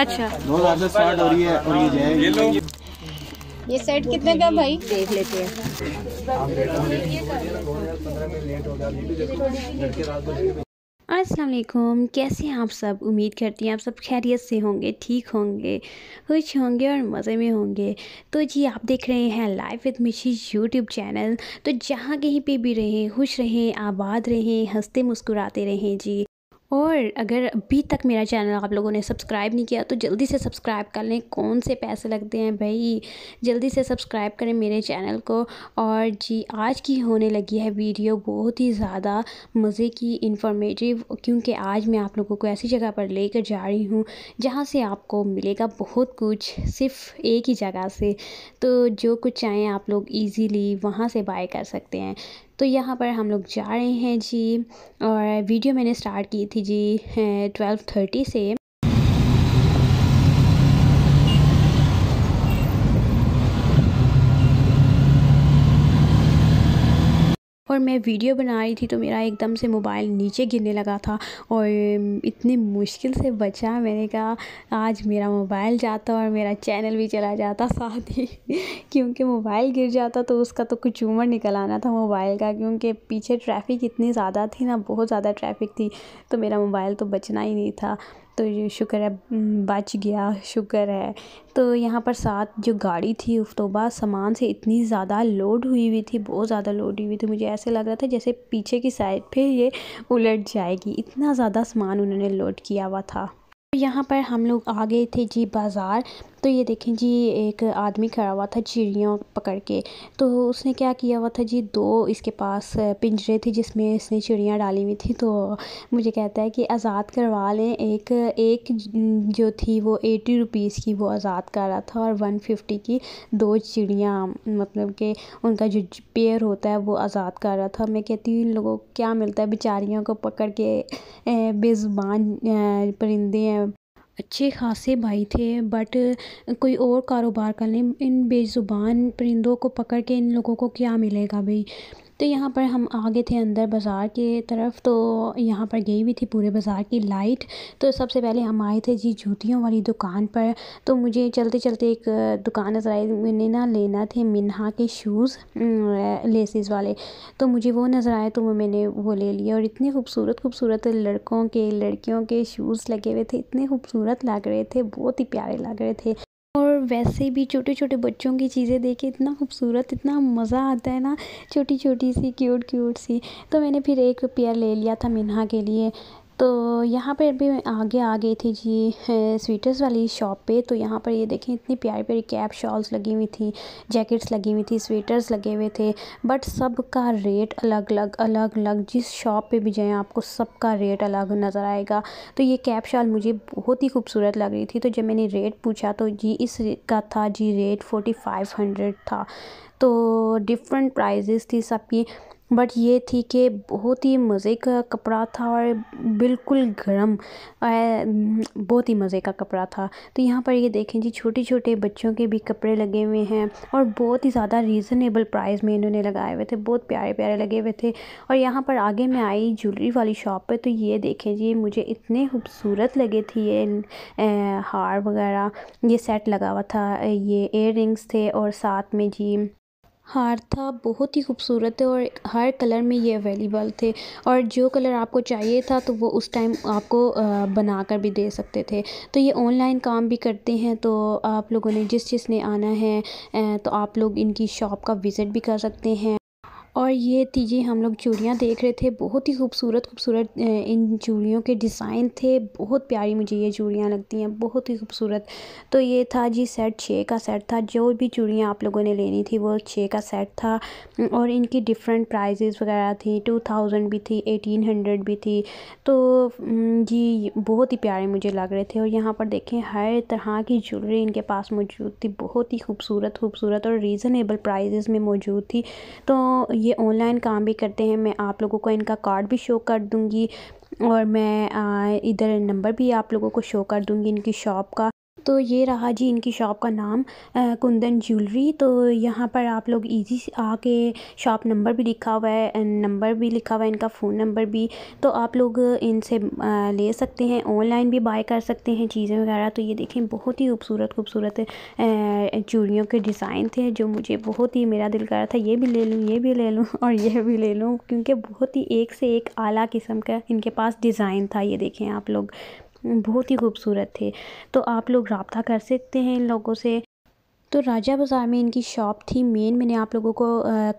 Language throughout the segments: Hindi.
अच्छा दो हजार से स्टार्ट हो रही है और ये ये सेट कितने का भाई देख लेते हैं असलम कैसे हैं आप सब उम्मीद करती हैं आप सब खैरियत से होंगे ठीक होंगे खुश होंगे और मज़े में होंगे तो जी आप देख रहे हैं live with Mishi YouTube channel तो जहाँ कहीं पे भी रहें खुश रहें आबाद रहें हंसते मुस्कुराते रहें जी और अगर अभी तक मेरा चैनल आप लोगों ने सब्सक्राइब नहीं किया तो जल्दी से सब्सक्राइब कर लें कौन से पैसे लगते हैं भाई जल्दी से सब्सक्राइब करें मेरे चैनल को और जी आज की होने लगी है वीडियो बहुत ही ज़्यादा मज़े की इन्फॉर्मेटिव क्योंकि आज मैं आप लोगों को ऐसी जगह पर लेकर जा रही हूँ जहाँ से आपको मिलेगा बहुत कुछ सिर्फ एक ही जगह से तो जो कुछ चाहें आप लोग ईज़िली वहाँ से बाय कर सकते हैं तो यहाँ पर हम लोग जा रहे हैं जी और वीडियो मैंने स्टार्ट की थी जी ट्वेल्व थर्टी से और मैं वीडियो बना रही थी तो मेरा एकदम से मोबाइल नीचे गिरने लगा था और इतनी मुश्किल से बचा मैंने कहा आज मेरा मोबाइल जाता और मेरा चैनल भी चला जाता साथ ही क्योंकि मोबाइल गिर जाता तो उसका तो कुछ उमर निकल आना था मोबाइल का क्योंकि पीछे ट्रैफिक इतनी ज़्यादा थी ना बहुत ज़्यादा ट्रैफिक थी तो मेरा मोबाइल तो बचना ही नहीं था तो ये शुक्र है बच गया शुक्र है तो यहाँ पर साथ जो गाड़ी थी उफ्तोबा सामान से इतनी ज़्यादा लोड हुई हुई थी बहुत ज़्यादा लोड हुई हुई थी मुझे ऐसे ऐसे लग रहा था जैसे पीछे की साइड पे ये उलट जाएगी इतना ज़्यादा सामान उन्होंने लोड किया हुआ था यहाँ पर हम लोग आ गए थे जी बाज़ार तो ये देखें जी एक आदमी खड़ा हुआ था चिड़ियों पकड़ के तो उसने क्या किया हुआ था जी दो इसके पास पिंजरे थे जिसमें इसने चिड़ियाँ डाली हुई थी तो मुझे कहता है कि आज़ाद करवा लें एक एक जो थी वो एटी रुपीज़ की वो आज़ाद कर रहा था और वन फिफ्टी की दो चिड़ियाँ मतलब कि उनका जो पेयर होता है वो आज़ाद कर रहा था मैं कहती हूँ इन लोगों को क्या मिलता है बेचारियों को पकड़ के बेज़ुबान परिंदे हैं अच्छे खासे भाई थे बट कोई और कारोबार कर लें इन बेज़ुबान परिंदों को पकड़ के इन लोगों को क्या मिलेगा भाई तो यहाँ पर हम आ गए थे अंदर बाज़ार के तरफ तो यहाँ पर गई हुई थी पूरे बाज़ार की लाइट तो सबसे पहले हम आए थे जी जूतियों वाली दुकान पर तो मुझे चलते चलते एक दुकान नज़र आई मैंने ना लेना थे मिन्हा के शूज़ लेसिस वाले तो मुझे वो नज़र आए तो मैंने वो ले लिया और इतने खूबसूरत खूबसूरत लड़कों के लड़कियों के शूज़ लगे हुए थे इतने खूबसूरत लग रहे थे बहुत ही प्यारे लग रहे थे वैसे भी छोटे छोटे बच्चों की चीज़ें देखे इतना खूबसूरत इतना मज़ा आता है ना छोटी छोटी सी क्यूट क्यूट सी तो मैंने फिर एक पेयर ले लिया था मिन्हा के लिए तो यहाँ पर भी मैं आगे आ गई थी जी स्वेटर्स वाली शॉप पे तो यहाँ पर ये देखें इतनी प्यारी प्यारी कैप शॉल्स लगी हुई थी जैकेट्स लगी हुई थी स्वेटर्स लगे हुए थे बट सब का रेट अलग अलग अलग अलग जिस शॉप पे भी जाएँ आपको सब का रेट अलग नज़र आएगा तो ये कैप शॉल मुझे बहुत ही खूबसूरत लग रही थी तो जब मैंने रेट पूछा तो जी इस का था जी रेट फोर्टी फाइव हंड्रेड था तो डिफरेंट प्राइजेस थी सबकी बट ये थी कि बहुत ही मज़े का कपड़ा था और बिल्कुल गर्म बहुत ही मज़े का कपड़ा था तो यहाँ पर ये देखें जी छोटे छोटे बच्चों के भी कपड़े लगे हुए हैं और बहुत ही ज़्यादा रीज़नेबल प्राइस में इन्होंने लगाए हुए थे बहुत प्यारे प्यारे लगे हुए थे और यहाँ पर आगे मैं आई ज्वेलरी वाली शॉप पर तो ये देखें जी मुझे इतने खूबसूरत लगे थे ये हार वगैरह ये सेट लगा हुआ था ये एयर थे और साथ में जी हार था बहुत ही खूबसूरत है और हर कलर में ये अवेलेबल थे और जो कलर आपको चाहिए था तो वो उस टाइम आपको बना कर भी दे सकते थे तो ये ऑनलाइन काम भी करते हैं तो आप लोगों ने जिस ने आना है तो आप लोग इनकी शॉप का विज़िट भी कर सकते हैं और ये थी जी हम लोग चूड़ियाँ देख रहे थे बहुत ही खूबसूरत खूबसूरत इन चूड़ियों के डिज़ाइन थे बहुत प्यारी मुझे ये चूड़ियाँ लगती हैं बहुत ही खूबसूरत तो ये था जी सेट छः का सेट था जो भी चूड़ियाँ आप लोगों ने लेनी थी वो छः का सेट था और इनकी डिफरेंट प्राइजेज़ वगैरह थी टू थाउजेंड भी थी एटीन हंड्रेड भी थी तो जी बहुत ही प्यारे मुझे लग रहे थे और यहाँ पर देखें हर तरह की ज्वेलरी इनके पास मौजूद थी बहुत ही खूबसूरत खूबसूरत और रीज़नेबल प्राइजेस में मौजूद थी तो ये ऑनलाइन काम भी करते हैं मैं आप लोगों को इनका कार्ड भी शो कर दूँगी और मैं इधर नंबर भी आप लोगों को शो कर दूँगी इनकी शॉप का तो ये रहा जी इनकी शॉप का नाम कुंदन ज्वेलरी तो यहाँ पर आप लोग इजी आके शॉप नंबर भी लिखा हुआ है नंबर भी लिखा हुआ है इनका फ़ोन नंबर भी तो आप लोग इनसे ले सकते हैं ऑनलाइन भी बाय कर सकते हैं चीज़ें वगैरह तो ये देखें बहुत ही खूबसूरत खूबसूरत चूड़ियों के डिज़ाइन थे जो मुझे बहुत ही मेरा दिल कर रहा था ये भी ले लूँ ये भी ले लूँ और ये भी ले लूँ क्योंकि बहुत ही एक से एक आला किस्म का इनके पास डिज़ाइन था ये देखें आप लोग बहुत ही खूबसूरत थे तो आप लोग रबता कर सकते हैं इन लोगों से तो राजा बाज़ार में इनकी शॉप थी मेन मैंने आप लोगों को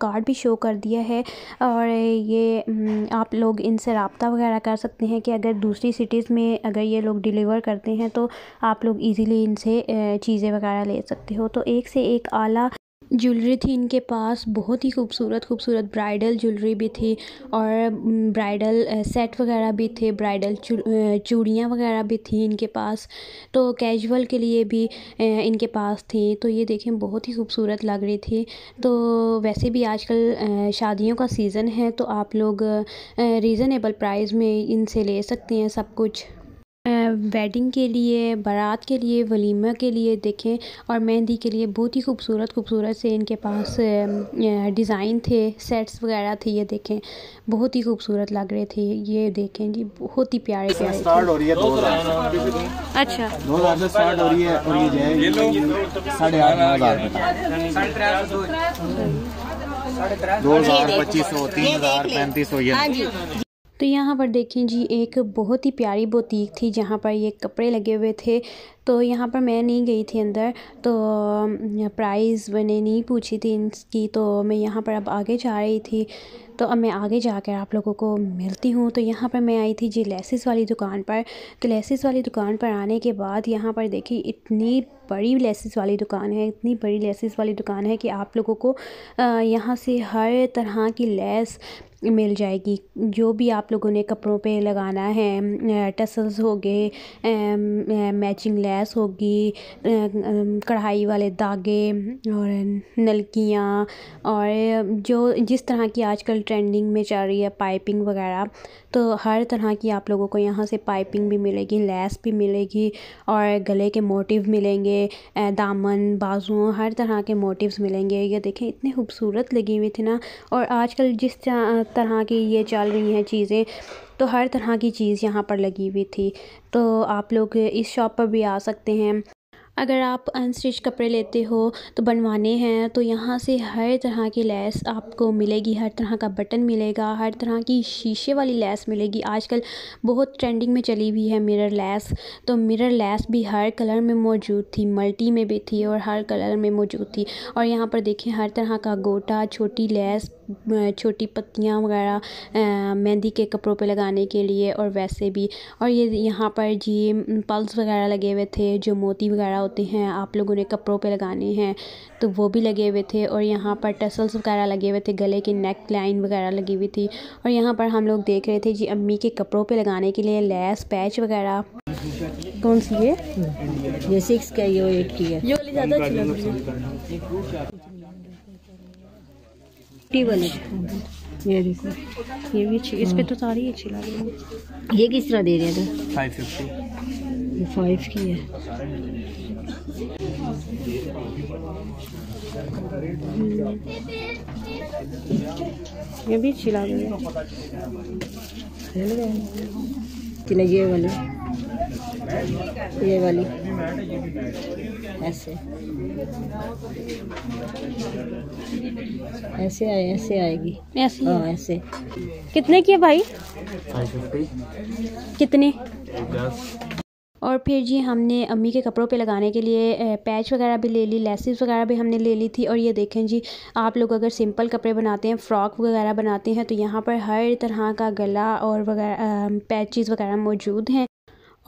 कार्ड भी शो कर दिया है और ये आप लोग इनसे रबता वगैरह कर सकते हैं कि अगर दूसरी सिटीज़ में अगर ये लोग डिलीवर करते हैं तो आप लोग इजीली इनसे चीज़ें वगैरह ले सकते हो तो एक से एक आला ज्वेलरी थी इनके पास बहुत ही खूबसूरत खूबसूरत ब्राइडल ज्वेलरी भी थी और ब्राइडल सेट वगैरह भी थे ब्राइडल चूड़ियाँ वगैरह भी थी इनके पास तो कैजुअल के लिए भी इनके पास थी तो ये देखें बहुत ही खूबसूरत लग रही थी तो वैसे भी आजकल शादियों का सीज़न है तो आप लोग रीज़नेबल प्राइस में इनसे ले सकते हैं सब कुछ वेडिंग के लिए बारात के लिए वलीमा के लिए देखें और मेहंदी के लिए बहुत ही खूबसूरत खूबसूरत से इनके पास डिज़ाइन थे सेट्स वगैरह थे ये देखें बहुत ही खूबसूरत लग रहे थे ये देखें जी बहुत ही प्यारे प्यारे स्टार्ट हो रही है दो अच्छा दो हज़ार से स्टार्ट हो रही है और ये साढ़े आठ नौ हज़ार दो हज़ार पच्चीस सौ तीन हज़ार पैंतीस सौ ये हाँ तो यहाँ पर देखें जी एक बहुत ही प्यारी बोतीक थी जहाँ पर ये कपड़े लगे हुए थे तो यहाँ पर मैं नहीं गई थी अंदर तो प्राइस मैंने नहीं पूछी थी इनकी तो मैं यहाँ पर अब आगे जा रही थी तो अब मैं आगे जाकर आप लोगों को मिलती हूँ तो यहाँ पर मैं आई थी जी लेसिस वाली दुकान पर तो लेसिस वाली दुकान पर आने के बाद यहाँ पर देखिए इतनी बड़ी लेसिस वाली दुकान है इतनी बड़ी लेसिस वाली दुकान है कि आप लोगों को यहाँ से हर तरह की लेस मिल जाएगी जो भी आप लोगों ने कपड़ों पे लगाना है टसल्स हो गए मैचिंग लैस होगी कढ़ाई वाले धागे और नलकियाँ और जो जिस तरह की आजकल ट्रेंडिंग में चल रही है पाइपिंग वगैरह तो हर तरह की आप लोगों को यहाँ से पाइपिंग भी मिलेगी लैस भी मिलेगी और गले के मोटिव मिलेंगे दामन बाजुओं हर तरह के मोटिव्स मिलेंगे ये देखें इतने खूबसूरत लगी हुई थी ना और आजकल जिस तरह की ये चल रही हैं चीज़ें तो हर तरह की चीज़ यहाँ पर लगी हुई थी तो आप लोग इस शॉप पर भी आ सकते हैं अगर आप अनस्टिच कपड़े लेते हो तो बनवाने हैं तो यहाँ से हर तरह की लैस आपको मिलेगी हर तरह का बटन मिलेगा हर तरह की शीशे वाली लैस मिलेगी आजकल बहुत ट्रेंडिंग में चली हुई है मिरर लैस तो मिरर लैस भी हर कलर में मौजूद थी मल्टी में भी थी और हर कलर में मौजूद थी और यहाँ पर देखें हर तरह का गोटा छोटी लैस छोटी पत्तियाँ वगैरह मेहंदी के कपड़ों पे लगाने के लिए और वैसे भी और ये यहाँ पर जी पल्स वगैरह लगे हुए थे जो मोती वगैरह होते हैं आप लोगों ने कपड़ों पे लगाने हैं तो वो भी लगे हुए थे और यहाँ पर टसल्स वगैरह लगे हुए थे गले की नेक लाइन वगैरह लगी हुई थी और यहाँ पर हम लोग देख रहे थे जी अम्मी के कपड़ों पर लगाने के लिए लैस पैच वगैरह कौन सी है ये सिक्स का ये एट की है ये वाली ज़्यादा अच्छी लग रही है टेबल वाले ये देखो ये भी अच्छी इस पे तो सारी अच्छी लग रही है ये किस तरह दे रहे हैं फाइव फिफ्टी फाइव की है हम्म। ये भी अच्छी लग रही है कि नहीं ये वाली ये वाली ऐसे ऐसे आए ऐसे आएगी ऐसे आ, हाँ, ऐसे कितने की है भाई कितने और फिर जी हमने अम्मी के कपड़ों पे लगाने के लिए पैच वगैरह भी ले ली लेसिस वगैरह भी हमने ले ली थी और ये देखें जी आप लोग अगर सिंपल कपड़े बनाते हैं फ्रॉक वगैरह बनाते हैं तो यहाँ पर हर तरह का गला और वगैरह पैचेस वगैरह मौजूद हैं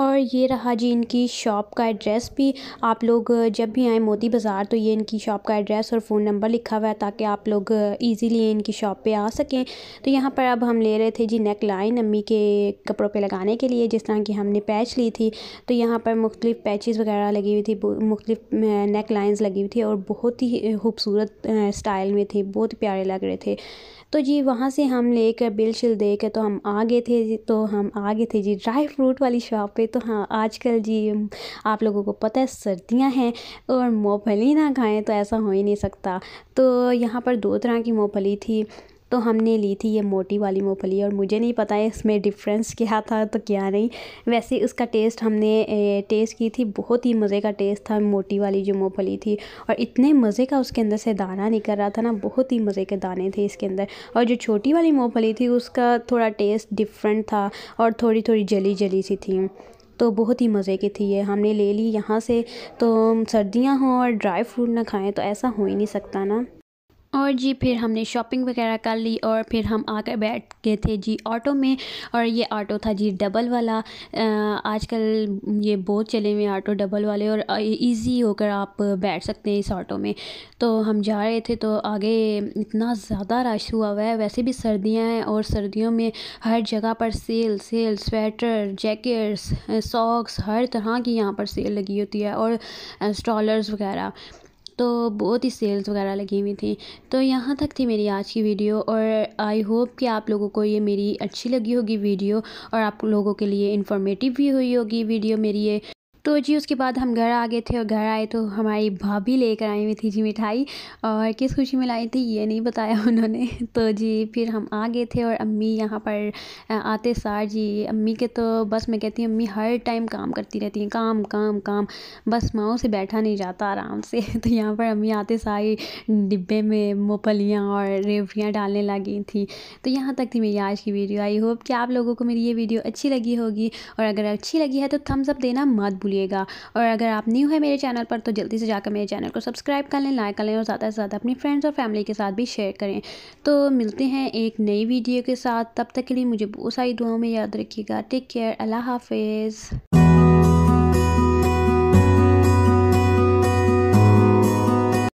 और ये रहा जी इनकी शॉप का एड्रेस भी आप लोग जब भी आएँ मोदी बाज़ार तो ये इनकी शॉप का एड्रेस और फ़ोन नंबर लिखा हुआ है ताकि आप लोग इजीली इनकी शॉप पे आ सकें तो यहाँ पर अब हम ले रहे थे जी नेक लाइन अम्मी के कपड़ों पे लगाने के लिए जिस तरह की हमने पैच ली थी तो यहाँ पर मुख्तलिफ़ पैचेज़ वगैरह लगी हुई थी मुख्तलिफ नेक लाइन्स लगी हुई थी और बहुत ही खूबसूरत स्टाइल में थे बहुत प्यारे लग रहे थे तो जी वहाँ से हम लेकर बिल शिल दे कर तो हम आ गए थे तो हम आ गए थे जी ड्राई फ्रूट वाली शॉप पे तो हाँ आजकल जी आप लोगों को पता है सर्दियाँ हैं और मूँगफली ना खाएं तो ऐसा हो ही नहीं सकता तो यहाँ पर दो तरह की मूँगफली थी तो हमने ली थी ये मोटी वाली मूँगफली और मुझे नहीं पता है इसमें डिफरेंस क्या था तो क्या नहीं वैसे उसका टेस्ट हमने टेस्ट की थी बहुत ही मज़े का टेस्ट था मोटी वाली जो मूँगफली थी और इतने मज़े का उसके अंदर से दाना निकल रहा था ना बहुत ही मज़े के दाने थे इसके अंदर और जो छोटी वाली मूँगफली थी उसका थोड़ा टेस्ट डिफरेंट था और थोड़ी थोड़ी जली जली सी थी तो बहुत ही मज़े की थी ये हमने ले ली यहाँ से तो सर्दियाँ हों और ड्राई फ्रूट ना खाएं तो ऐसा हो ही नहीं सकता ना और जी फिर हमने शॉपिंग वगैरह कर ली और फिर हम आकर बैठ गए थे जी ऑटो में और ये ऑटो था जी डबल वाला आजकल ये बहुत चले हुए ऑटो डबल वाले और इजी होकर आप बैठ सकते हैं इस ऑटो में तो हम जा रहे थे तो आगे इतना ज़्यादा रश हुआ हुआ है वैसे भी सर्दियाँ हैं और सर्दियों में हर जगह पर sale sale sweater jackets socks हर तरह की यहाँ पर सेल लगी होती है और स्टॉलर्स वगैरह तो बहुत ही सेल्स वगैरह लगी हुई थी तो यहाँ तक थी मेरी आज की वीडियो और आई होप कि आप लोगों को ये मेरी अच्छी लगी होगी वीडियो और आप लोगों के लिए इन्फॉर्मेटिव भी हुई होगी वीडियो मेरी ये तो जी उसके बाद हम घर आ गए थे और घर आए तो हमारी भाभी लेकर आई हुई थी जी मिठाई और किस खुशी में लाई थी ये नहीं बताया उन्होंने तो जी फिर हम आ गए थे और अम्मी यहाँ पर आते सार जी अम्मी के तो बस मैं कहती हूँ अम्मी हर टाइम काम करती रहती हैं काम काम काम बस माओ से बैठा नहीं जाता आराम से तो यहाँ पर अम्मी आते सारी डिब्बे में मोपलियाँ और रेवड़ियाँ डालने लगी थी तो यहाँ तक थी मेरी आज की वीडियो आई होप कि आप लोगों को मेरी ये वीडियो अच्छी लगी होगी और अगर अच्छी लगी है तो थम्स अप देना मत भूलिए भूलिएगा और अगर आप न्यू है मेरे चैनल पर तो जल्दी से जाकर मेरे चैनल को सब्सक्राइब कर लें लाइक कर लें और ज़्यादा से ज़्यादा अपनी फ्रेंड्स और फैमिली के साथ भी शेयर करें तो मिलते हैं एक नई वीडियो के साथ तब तक के लिए मुझे बहुत सारी दुआओं में याद रखिएगा टेक केयर अल्लाह हाफिज़